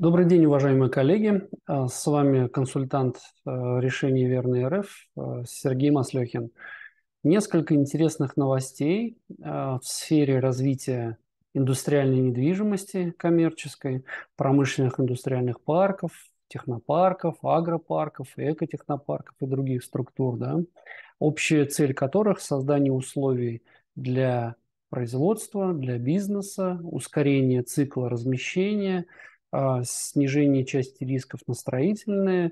Добрый день, уважаемые коллеги. А, с вами консультант э, решений Верной РФ э, Сергей Маслехин. Несколько интересных новостей э, в сфере развития индустриальной недвижимости коммерческой, промышленных индустриальных парков, технопарков, агропарков, экотехнопарков и других структур, да, общая цель которых – создание условий для производства, для бизнеса, ускорение цикла размещения – а, снижение части рисков на строительные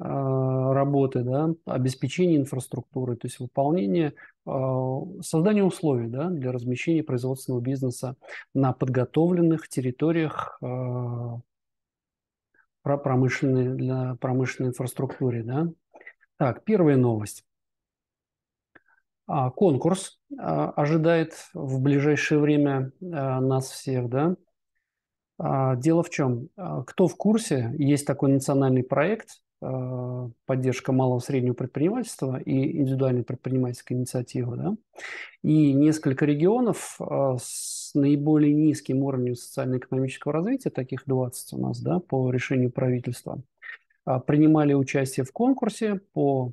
а, работы, да, обеспечение инфраструктуры, то есть выполнение, а, создание условий да, для размещения производственного бизнеса на подготовленных территориях промышленной, для промышленной инфраструктуры. Да. Так, первая новость. Конкурс ожидает в ближайшее время нас всех, да, а, дело в чем? А, кто в курсе, есть такой национальный проект а, поддержка малого и среднего предпринимательства и индивидуальной предпринимательской инициативы. Да? И несколько регионов с наиболее низким уровнем социально-экономического развития, таких 20 у нас да, по решению правительства, принимали участие в конкурсе по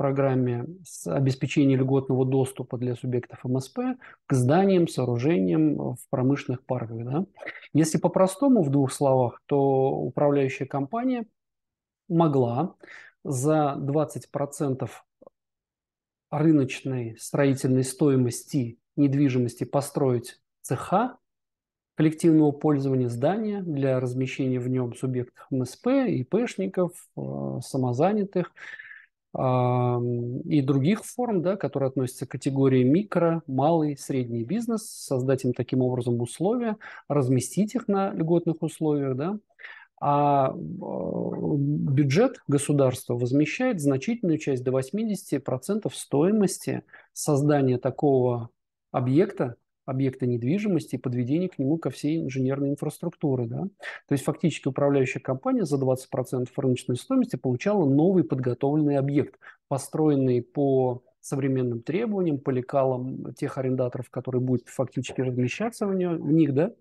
программе с обеспечения льготного доступа для субъектов МСП к зданиям, сооружениям в промышленных парках. Да? Если по-простому, в двух словах, то управляющая компания могла за 20% рыночной строительной стоимости недвижимости построить цеха коллективного пользования здания для размещения в нем субъектов МСП, ИПшников, э, самозанятых, и других форм, да, которые относятся к категории микро, малый, средний бизнес, создать им таким образом условия, разместить их на льготных условиях, да, а э, бюджет государства возмещает значительную часть до 80% стоимости создания такого объекта объекта недвижимости и подведение к нему ко всей инженерной инфраструктуры. Да? То есть фактически управляющая компания за 20% рыночной стоимости получала новый подготовленный объект, построенный по современным требованиям, по лекалам тех арендаторов, которые будут фактически размещаться в, нее, в них, да,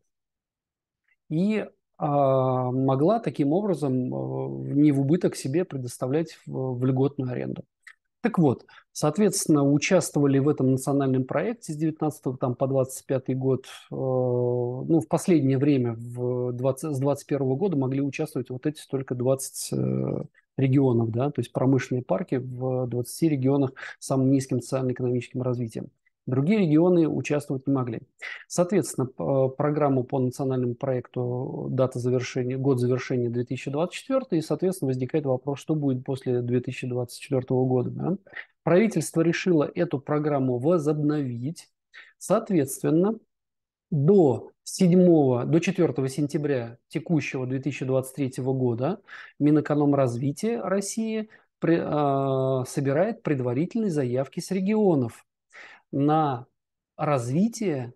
и а, могла таким образом а, не в убыток себе предоставлять в, в льготную аренду. Так вот, соответственно, участвовали в этом национальном проекте с 19 там, по 25 год. Э, ну, в последнее время, в 20, с 21 года могли участвовать вот эти только 20 э, регионов, да, то есть промышленные парки в 20 регионах с самым низким социально-экономическим развитием. Другие регионы участвовать не могли. Соответственно, э, программу по национальному проекту э, дата завершения, год завершения 2024, и, соответственно, возникает вопрос, что будет после 2024 года. Да? Правительство решило эту программу возобновить. Соответственно, до 7, до 4 сентября текущего 2023 года Минэкономразвитие России при, э, собирает предварительные заявки с регионов на развитие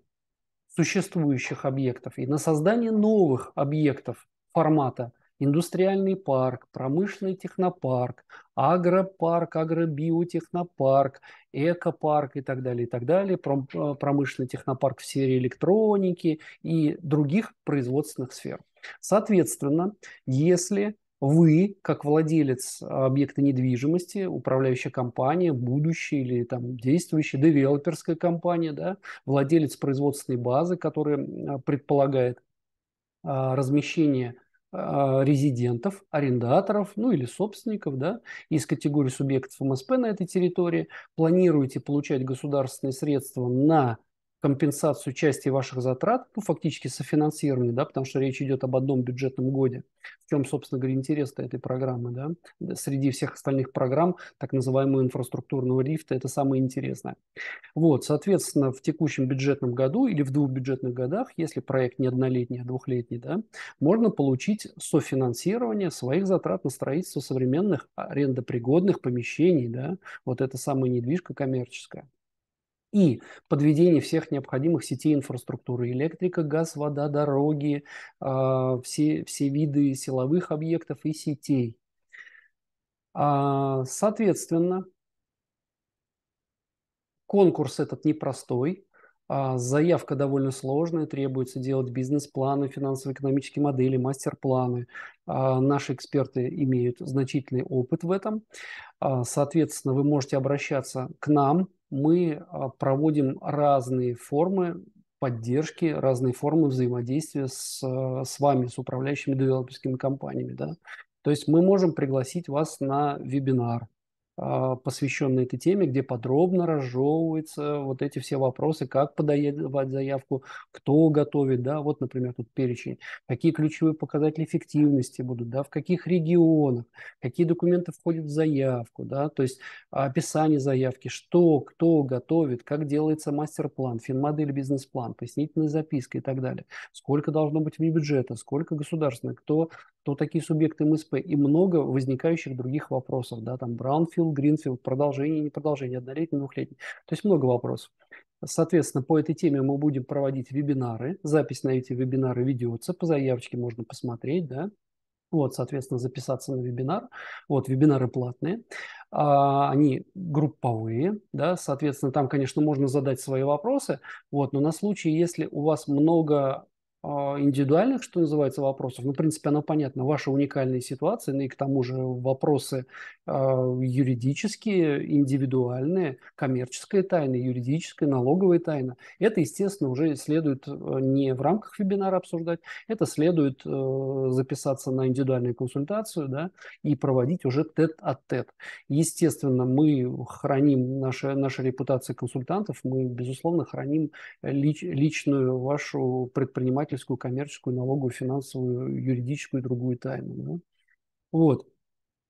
существующих объектов и на создание новых объектов формата индустриальный парк, промышленный технопарк, агропарк, агробиотехнопарк, экопарк и так далее, и так далее, пром, э, промышленный технопарк в сфере электроники и других производственных сфер. Соответственно, если вы, как владелец э, объекта недвижимости, управляющая компания, будущая или там действующая девелоперская компания, да, владелец производственной базы, которая предполагает а, размещение э, резидентов, арендаторов, ну или собственников, да, из категории субъектов МСП на этой территории, планируете получать государственные средства на компенсацию части ваших затрат, ну, фактически софинансирование, да, потому что речь идет об одном бюджетном годе. В чем, собственно говоря, интерес этой программы, да? Среди всех остальных программ так называемого инфраструктурного лифта это самое интересное. Вот, соответственно, в текущем бюджетном году или в двух бюджетных годах, если проект не однолетний, а двухлетний, да, можно получить софинансирование своих затрат на строительство современных арендопригодных помещений, да, вот это самая недвижка коммерческая и подведение всех необходимых сетей инфраструктуры, электрика, газ, вода, дороги, а, все, все виды силовых объектов и сетей. А, соответственно, конкурс этот непростой, а, Заявка довольно сложная, требуется делать бизнес-планы, финансово-экономические модели, мастер-планы. Наши эксперты имеют значительный опыт в этом. Соответственно, вы можете обращаться к нам, мы а, проводим разные формы поддержки, разные формы взаимодействия с, а, с вами, с управляющими девелоперскими компаниями. Да? То есть мы можем пригласить вас на вебинар, а, посвященный этой теме, где подробно разжевываются вот эти все вопросы, как подавать заявку, кто готовит, да, вот, например, тут перечень, какие ключевые показатели эффективности будут, да, в каких регионах, какие документы входят в заявку, да, то есть описание заявки, что, кто готовит, как делается мастер-план, финмодель, бизнес-план, пояснительная записка и так далее, сколько должно быть вне бюджета, сколько государственных, кто то такие субъекты МСП и много возникающих других вопросов, да, там браунфилд, гринфилд, продолжение, не продолжение, однолетний, двухлетний. То есть много вопросов. Соответственно, по этой теме мы будем проводить вебинары. Запись на эти вебинары ведется, по заявочке можно посмотреть, да. Вот, соответственно, записаться на вебинар. Вот, вебинары платные. А, они групповые, да, соответственно, там, конечно, можно задать свои вопросы. Вот, но на случай, если у вас много а, индивидуальных, что называется, вопросов. Ну, в принципе, оно понятно. Ваша уникальная ситуация, ну и к тому же вопросы э, юридические, индивидуальные, коммерческая тайна, юридическая, налоговая тайна. Это, естественно, уже следует а, не в рамках вебинара обсуждать, это следует э, записаться на индивидуальную консультацию да, и проводить уже тет-а-тет. -тет. Естественно, мы храним наши, наши репутации консультантов, мы, безусловно, храним э, лич, личную вашу предпринимательскую банковскую, коммерческую, налоговую, финансовую, юридическую и другую тайну. Да? Вот.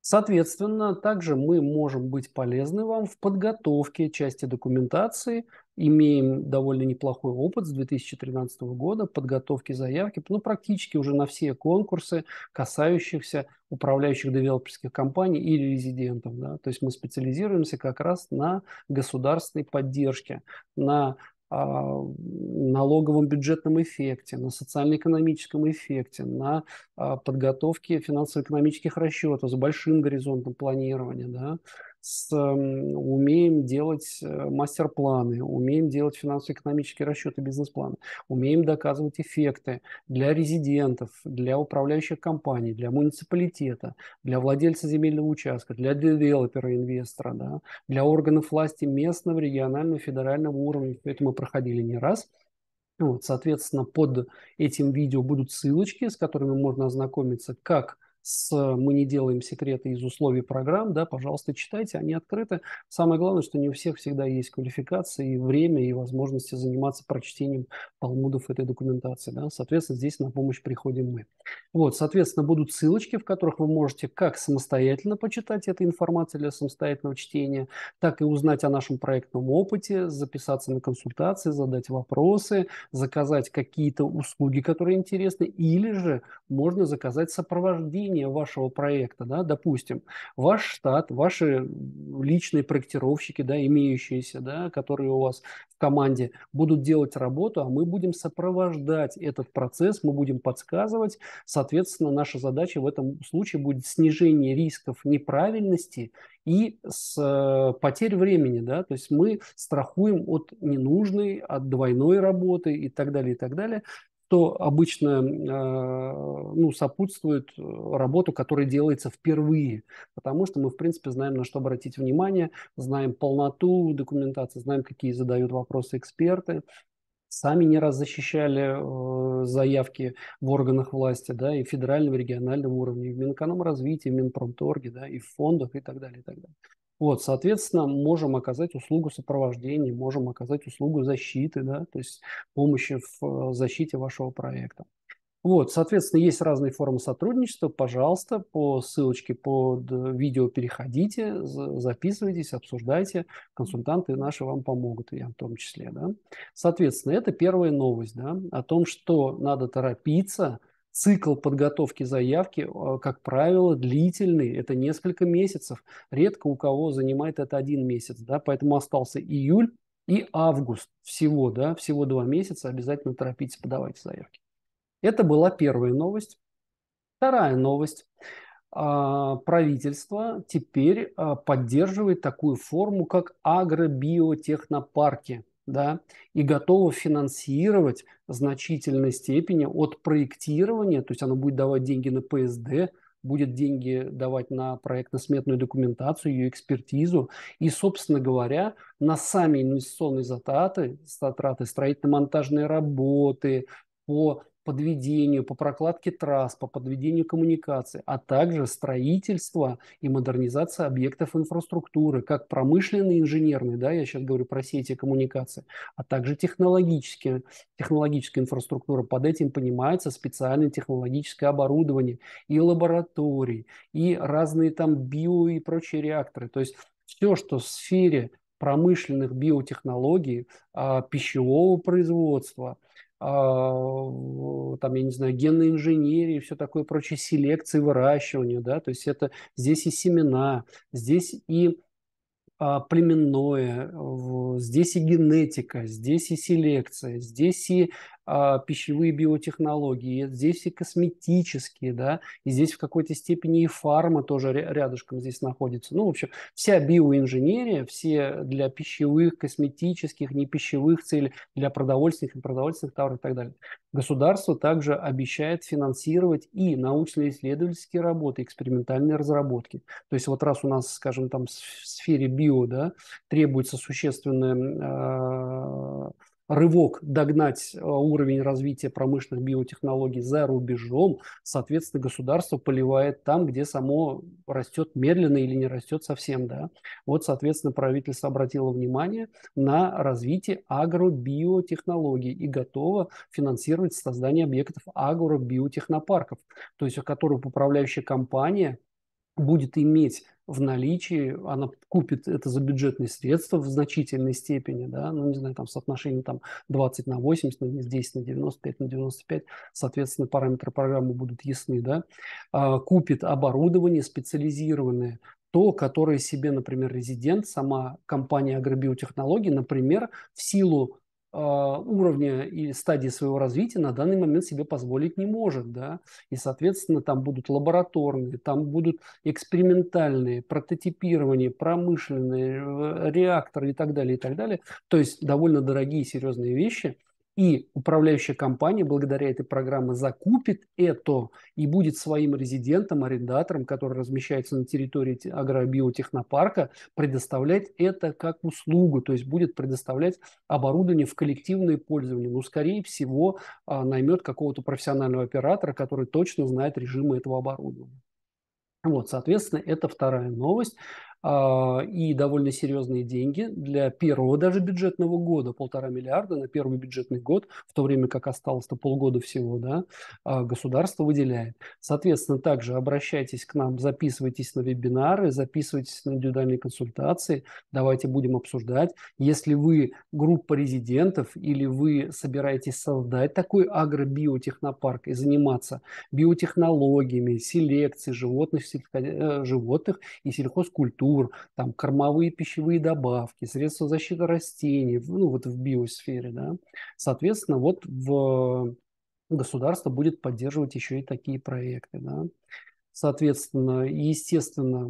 Соответственно, также мы можем быть полезны вам в подготовке части документации. Имеем довольно неплохой опыт с 2013 года подготовки заявки, ну, практически уже на все конкурсы, касающихся управляющих девелоперских компаний или резидентов. Да? То есть мы специализируемся как раз на государственной поддержке, на а, налоговом бюджетном эффекте, на социально-экономическом эффекте, на а, подготовке финансово-экономических расчетов с большим горизонтом планирования, да, с, умеем делать э, мастер-планы, умеем делать финансово-экономические расчеты бизнес планы умеем доказывать эффекты для резидентов, для управляющих компаний, для муниципалитета, для владельца земельного участка, для девелопера, инвестора, да, для органов власти местного, регионального, федерального уровня. Это мы проходили не раз. Вот, соответственно, под этим видео будут ссылочки, с которыми можно ознакомиться, как – с э, «Мы не делаем секреты из условий программ», да, пожалуйста, читайте, они открыты. Самое главное, что не у всех всегда есть квалификации, и время, и возможности заниматься прочтением талмудов этой документации. Да. Соответственно, здесь на помощь приходим мы. Вот, соответственно, будут ссылочки, в которых вы можете как самостоятельно почитать эту информацию для самостоятельного чтения, так и узнать о нашем проектном опыте, записаться на консультации, задать вопросы, заказать какие-то услуги, которые интересны, или же можно заказать сопровождение изменения вашего проекта, да, допустим, ваш штат, ваши личные проектировщики, да, имеющиеся, да, которые у вас в команде, будут делать работу, а мы будем сопровождать этот процесс, мы будем подсказывать. Соответственно, наша задача в этом случае будет снижение рисков неправильности и с э, потерь времени, да, то есть мы страхуем от ненужной, от двойной работы и так далее, и так далее что обычно э, ну, сопутствует э, работу, которая делается впервые, потому что мы, в принципе, знаем, на что обратить внимание, знаем полноту документации, знаем, какие задают вопросы эксперты, сами не раз защищали э, заявки в органах власти, да, и федеральном, и региональном уровне, и в Минэкономразвитии, и в Минпромторге, да, и в фондах, и так далее, и так далее. Вот, соответственно, можем оказать услугу сопровождения, можем оказать услугу защиты, да, то есть помощи в э, защите вашего проекта. Вот, соответственно, есть разные формы сотрудничества. Пожалуйста, по ссылочке под э, видео переходите, записывайтесь, обсуждайте. Консультанты наши вам помогут, я в том числе. Да? Соответственно, это первая новость да, о том, что надо торопиться – цикл подготовки заявки, а, как правило, длительный, это несколько месяцев. Редко у кого занимает это один месяц, да, поэтому остался июль и август всего, да, всего два месяца, обязательно торопитесь, подавать заявки. Это была первая новость. Вторая новость. А, правительство теперь а, поддерживает такую форму, как агробиотехнопарки – да, и готова финансировать в значительной степени от проектирования, то есть она будет давать деньги на ПСД, будет деньги давать на проектно-сметную документацию, ее экспертизу и, собственно говоря, на сами инвестиционные затраты, затраты строительно-монтажные работы, по подведению, по прокладке трасс, по подведению коммуникаций, а также строительство и модернизация объектов инфраструктуры, как промышленные, инженерные, да, я сейчас говорю про сети коммуникации, а также технологические, технологическая инфраструктура. Под этим понимается специальное технологическое оборудование и лаборатории, и разные там био и прочие реакторы. То есть все, что в сфере промышленных биотехнологий, а, пищевого производства – а, там, я не знаю, генной инженерии, все такое прочее, селекции, выращивания, да, то есть это здесь и семена, здесь и а, племенное, здесь и генетика, здесь и селекция, здесь и а, пищевые биотехнологии, здесь и косметические, да, и здесь в какой-то степени и фарма тоже рядышком здесь находится. Ну, в общем, вся биоинженерия, все для пищевых, косметических, не пищевых целей, для продовольственных и продовольственных товаров и так далее. Государство также обещает финансировать и научно-исследовательские работы, экспериментальные разработки. То есть вот раз у нас, скажем, там в сфере био да, требуется существенная э, рывок догнать э, уровень развития промышленных биотехнологий за рубежом, соответственно, государство поливает там, где само растет медленно или не растет совсем. Да? Вот, соответственно, правительство обратило внимание на развитие агробиотехнологий и готово финансировать создание объектов агробиотехнопарков, то есть у которых управляющая компания будет иметь в наличии, она купит это за бюджетные средства в значительной степени, да, ну, не знаю, там соотношение там 20 на 80, ну, на 10 на 95 на 95, соответственно, параметры программы будут ясны, да, а, купит оборудование специализированное, то, которое себе, например, резидент, сама компания агробиотехнологии например, в силу а, уровня и стадии своего развития на данный момент себе позволить не может. Да? И, соответственно, там будут лабораторные, там будут экспериментальные, прототипирование, промышленные, э, реакторы и так далее, и так далее. То есть довольно дорогие серьезные вещи – и управляющая компания благодаря этой программе закупит это и будет своим резидентам, арендаторам, которые размещаются на территории агробиотехнопарка, предоставлять это как услугу, то есть будет предоставлять оборудование в коллективное пользование. Но, ну, скорее всего, а, наймет какого-то профессионального оператора, который точно знает режимы этого оборудования. Вот, соответственно, это вторая новость. А, и довольно серьезные деньги для первого даже бюджетного года, полтора миллиарда на первый бюджетный год, в то время как осталось-то полгода всего, да, а, государство выделяет. Соответственно, также обращайтесь к нам, записывайтесь на вебинары, записывайтесь на индивидуальные консультации, давайте будем обсуждать. Если вы группа резидентов или вы собираетесь создать такой агробиотехнопарк и заниматься биотехнологиями, селекцией животных, сельско... Э, животных и сельхозкультур, культур, там, кормовые пищевые добавки, средства защиты растений, ну, вот в биосфере, да. Соответственно, вот в ну, государство будет поддерживать еще и такие проекты, да. Соответственно, естественно,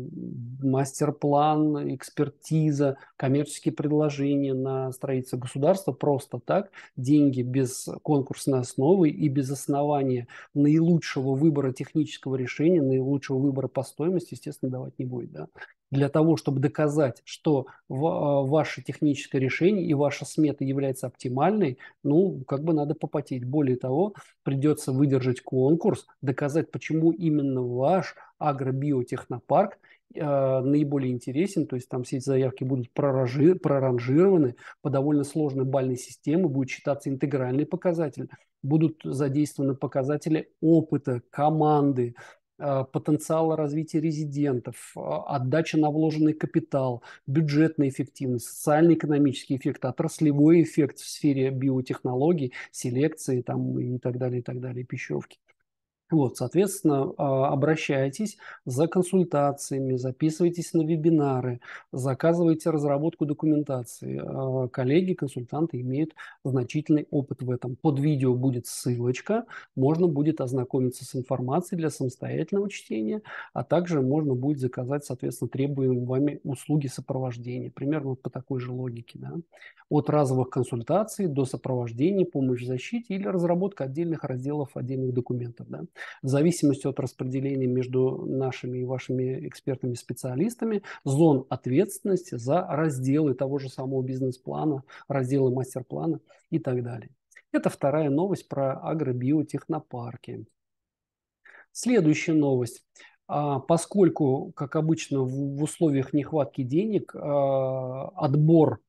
мастер-план, экспертиза, коммерческие предложения на строительство государства просто так, деньги без конкурсной основы и без основания наилучшего выбора технического решения, наилучшего выбора по стоимости, естественно, давать не будет. Да? для того, чтобы доказать, что а, ваше техническое решение и ваша смета является оптимальной, ну, как бы надо попотеть. Более того, придется выдержать конкурс, доказать, почему именно ваш агробиотехнопарк а, наиболее интересен, то есть там все эти заявки будут проранжированы по довольно сложной бальной системе, будет считаться интегральный показатель, будут задействованы показатели опыта, команды, Э, потенциала развития резидентов, э, отдача на вложенный капитал, бюджетная эффективность, социально-экономический эффект, отраслевой эффект в сфере биотехнологий, селекции там, и так далее, и так далее, пищевки. Вот, соответственно, а, обращайтесь за консультациями, записывайтесь на вебинары, заказывайте разработку документации. А, Коллеги, консультанты имеют значительный опыт в этом. Под видео будет ссылочка, можно будет ознакомиться с информацией для самостоятельного чтения, а также можно будет заказать, соответственно, требуемые вами услуги сопровождения, примерно вот по такой же логике. Да? От разовых консультаций до сопровождения, помощь в защите или разработка отдельных разделов, отдельных документов. Да? в зависимости от распределения между нашими и вашими экспертами-специалистами зон ответственности за разделы того же самого бизнес-плана, разделы мастер-плана и так далее. Это вторая новость про агробиотехнопарки. Следующая новость. А, поскольку, как обычно, в условиях нехватки денег а, отбор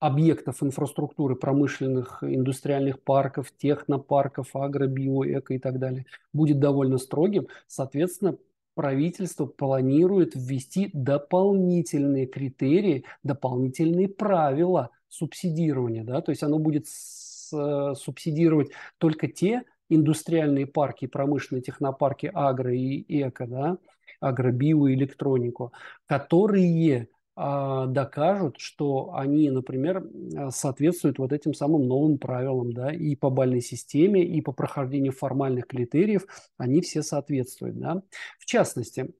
объектов инфраструктуры, промышленных, индустриальных парков, технопарков, агробио, эко и так далее, будет довольно строгим. Соответственно, правительство планирует ввести дополнительные критерии, дополнительные правила субсидирования. Да? То есть оно будет э, субсидировать только те индустриальные парки, промышленные технопарки агро и эко, да, агробио и электронику, которые а, докажут, что они, например, соответствуют вот этим самым новым правилам, да, и по бальной системе, и по прохождению формальных критериев, они все соответствуют, да. В частности,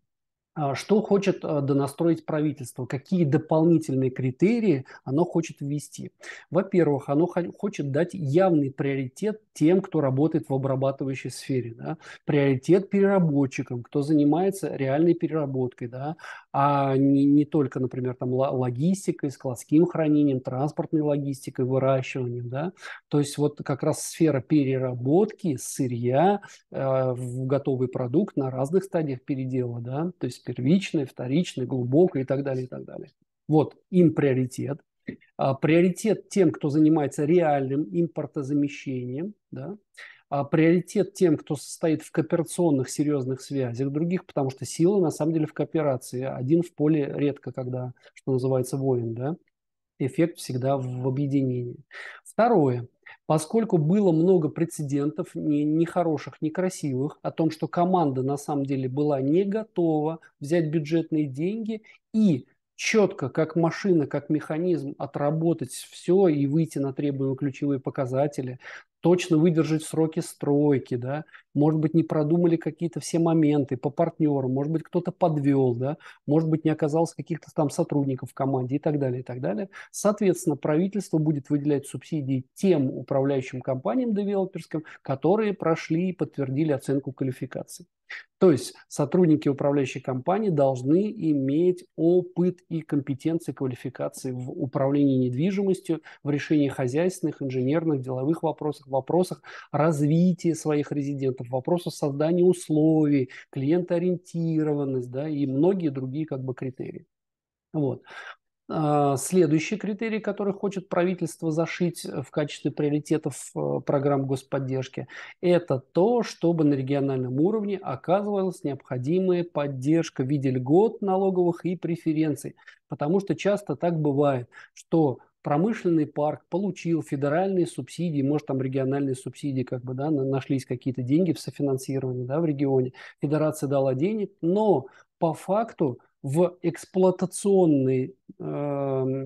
а, что хочет э, донастроить правительство, какие дополнительные критерии оно хочет ввести. Во-первых, оно хочет дать явный приоритет тем, кто работает в обрабатывающей сфере, да? приоритет переработчикам, кто занимается реальной переработкой, да? а не, не только, например, там логистикой, складским хранением, транспортной логистикой, выращиванием, да, то есть вот как раз сфера переработки сырья э, в готовый продукт на разных стадиях передела, да, то есть первичный, вторичный, глубокая и так далее, и так далее. Вот им приоритет. А, приоритет тем, кто занимается реальным импортозамещением, да, а, приоритет тем, кто состоит в кооперационных серьезных связях других, потому что сила на самом деле в кооперации. Один в поле редко, когда, что называется, воин, да? Эффект всегда в объединении. Второе. Поскольку было много прецедентов, не нехороших, красивых о том, что команда на самом деле была не готова взять бюджетные деньги и четко, как машина, как механизм, отработать все и выйти на требуемые ключевые показатели, точно выдержать сроки стройки, да, может быть, не продумали какие-то все моменты по партнерам, может быть, кто-то подвел, да, может быть, не оказалось каких-то там сотрудников в команде и так далее, и так далее. Соответственно, правительство будет выделять субсидии тем управляющим компаниям девелоперским, которые прошли и подтвердили оценку квалификации. То есть сотрудники управляющей компании должны иметь опыт и компетенции квалификации в управлении недвижимостью, в решении хозяйственных, инженерных, деловых вопросов в вопросах развития своих резидентов, в вопросах создания условий, клиентоориентированность да, и многие другие как бы, критерии. Вот. А, следующий критерий, который хочет правительство зашить э, в качестве приоритетов э, программ господдержки, это то, чтобы на региональном уровне оказывалась необходимая поддержка в виде льгот налоговых и преференций. Потому что часто так бывает, что промышленный парк получил федеральные субсидии, может, там региональные субсидии, как бы, да, нашлись какие-то деньги в софинансировании, да, в регионе. Федерация дала денег, но по факту в эксплуатационной, эм,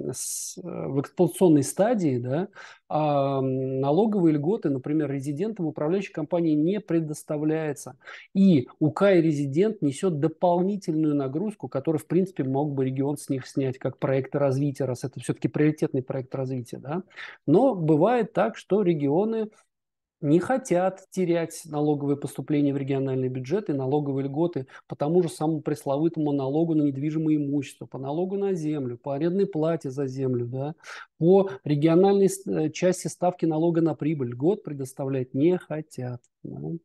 э, с, в эксплуатационной стадии да, а налоговые льготы, например, резидентам управляющей компании не предоставляется. И УК и резидент несет дополнительную нагрузку, которую, в принципе, мог бы регион с них снять как проекты развития, раз это все-таки приоритетный проект развития. Да? Но бывает так, что регионы не хотят терять налоговые поступления в региональный бюджет и налоговые льготы по тому же самому пресловутому налогу на недвижимое имущество, по налогу на землю, по арендной плате за землю, да, по региональной э, части ставки налога на прибыль. льгот предоставлять не хотят. Да. Ну,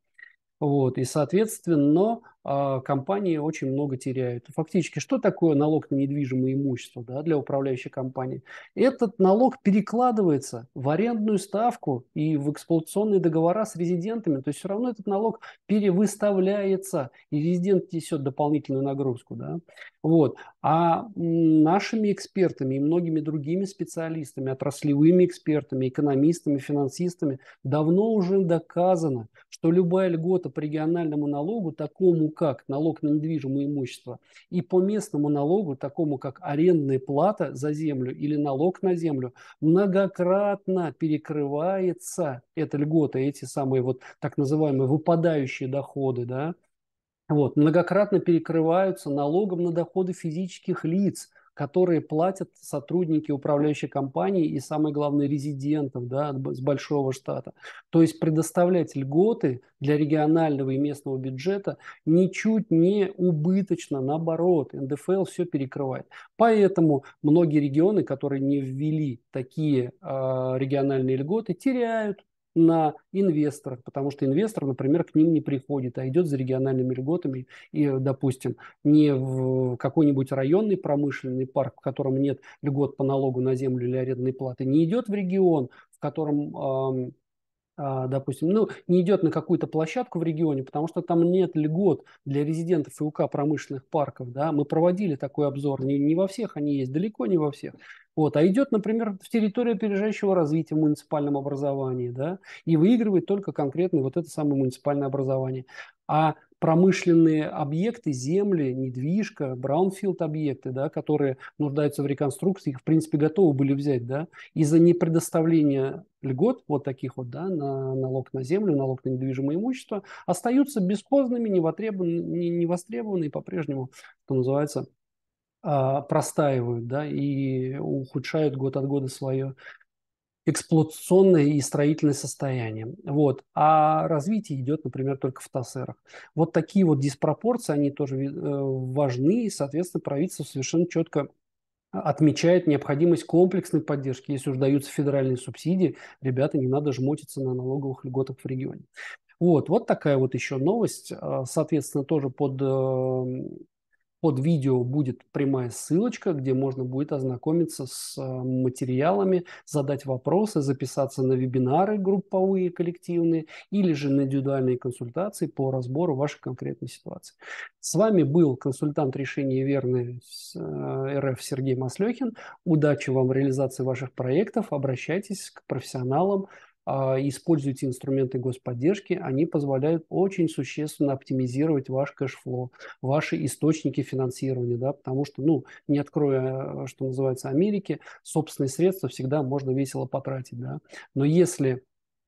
вот, и, соответственно, а, компании очень много теряют. Фактически, что такое налог на недвижимое имущество да, для управляющей компании? Этот налог перекладывается в арендную ставку и в эксплуатационные договора с резидентами. То есть все равно этот налог перевыставляется, и резидент несет дополнительную нагрузку. Да? Вот. А нашими экспертами и многими другими специалистами, отраслевыми экспертами, экономистами, финансистами давно уже доказано, что любая льгота это по региональному налогу, такому как налог на недвижимое имущество, и по местному налогу, такому как арендная плата за землю или налог на землю, многократно перекрывается эта льгота, эти самые вот так называемые выпадающие доходы, да, вот, многократно перекрываются налогом на доходы физических лиц – которые платят сотрудники управляющей компании и, самое главное, резидентов да, с большого штата. То есть предоставлять льготы для регионального и местного бюджета ничуть не убыточно, наоборот, НДФЛ все перекрывает. Поэтому многие регионы, которые не ввели такие э, региональные льготы, теряют на инвесторах, потому что инвестор, например, к ним не приходит, а идет за региональными льготами и, допустим, не в какой-нибудь районный промышленный парк, в котором нет льгот по налогу на землю или арендной платы, не идет в регион, в котором а, допустим, ну, не идет на какую-то площадку в регионе, потому что там нет льгот для резидентов и УК промышленных парков, да, мы проводили такой обзор, не, не во всех они есть, далеко не во всех, вот. А идет, например, в территорию опережающего развития в муниципальном образовании, да, и выигрывает только конкретно вот это самое муниципальное образование. А промышленные объекты, земли, недвижка, браунфилд-объекты, да, которые нуждаются в реконструкции, их, в принципе, готовы были взять, да, из-за непредоставления льгот, вот таких вот, да, на налог на землю, налог на недвижимое имущество, остаются бесхозными, невостребованными, невостребованными по-прежнему, что называется, а, простаивают, да, и ухудшают год от года свое эксплуатационное и строительное состояние. Вот. А развитие идет, например, только в ТАСЭРах. Вот такие вот диспропорции, они тоже э, важны, и, соответственно, правительство совершенно четко отмечает необходимость комплексной поддержки. Если уж даются федеральные субсидии, ребята, не надо жмотиться на налоговых льготах в регионе. Вот, вот такая вот еще новость, а, соответственно, тоже под э, под видео будет прямая ссылочка, где можно будет ознакомиться с э, материалами, задать вопросы, записаться на вебинары групповые, коллективные или же на индивидуальные консультации по разбору вашей конкретной ситуации. С вами был консультант решения верны э, РФ Сергей Маслехин. Удачи вам в реализации ваших проектов. Обращайтесь к профессионалам, а, используйте инструменты господдержки, они позволяют очень существенно оптимизировать ваш кэшфлоу, ваши источники финансирования, да, потому что, ну, не откроя, э, что называется, Америки, собственные средства всегда можно весело потратить, да, но если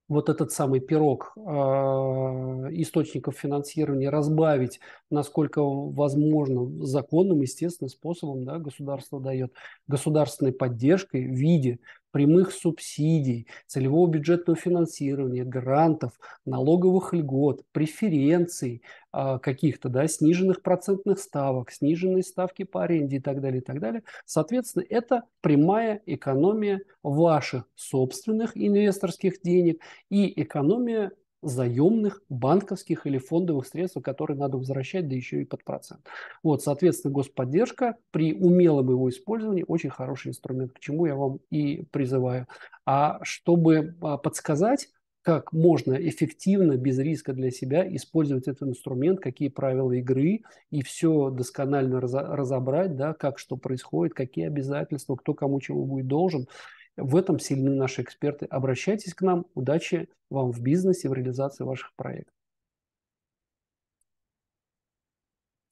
вот этот самый пирог э, источников финансирования разбавить, насколько возможно, законным, естественным способом да, государство дает, государственной поддержкой в виде прямых субсидий, целевого бюджетного финансирования, грантов, налоговых льгот, преференций а, каких-то, да, сниженных процентных ставок, сниженной ставки по аренде и так далее, и так далее. Соответственно, это прямая экономия ваших собственных инвесторских денег и экономия заемных банковских или фондовых средств, которые надо возвращать, да еще и под процент. Вот, соответственно, господдержка при умелом его использовании очень хороший инструмент, к чему я вам и призываю. А чтобы а, подсказать, как можно эффективно, без риска для себя использовать этот инструмент, какие правила игры и все досконально разобрать, да, как что происходит, какие обязательства, кто кому чего будет должен – в этом сильны наши эксперты. Обращайтесь к нам. Удачи вам в бизнесе, в реализации ваших проектов.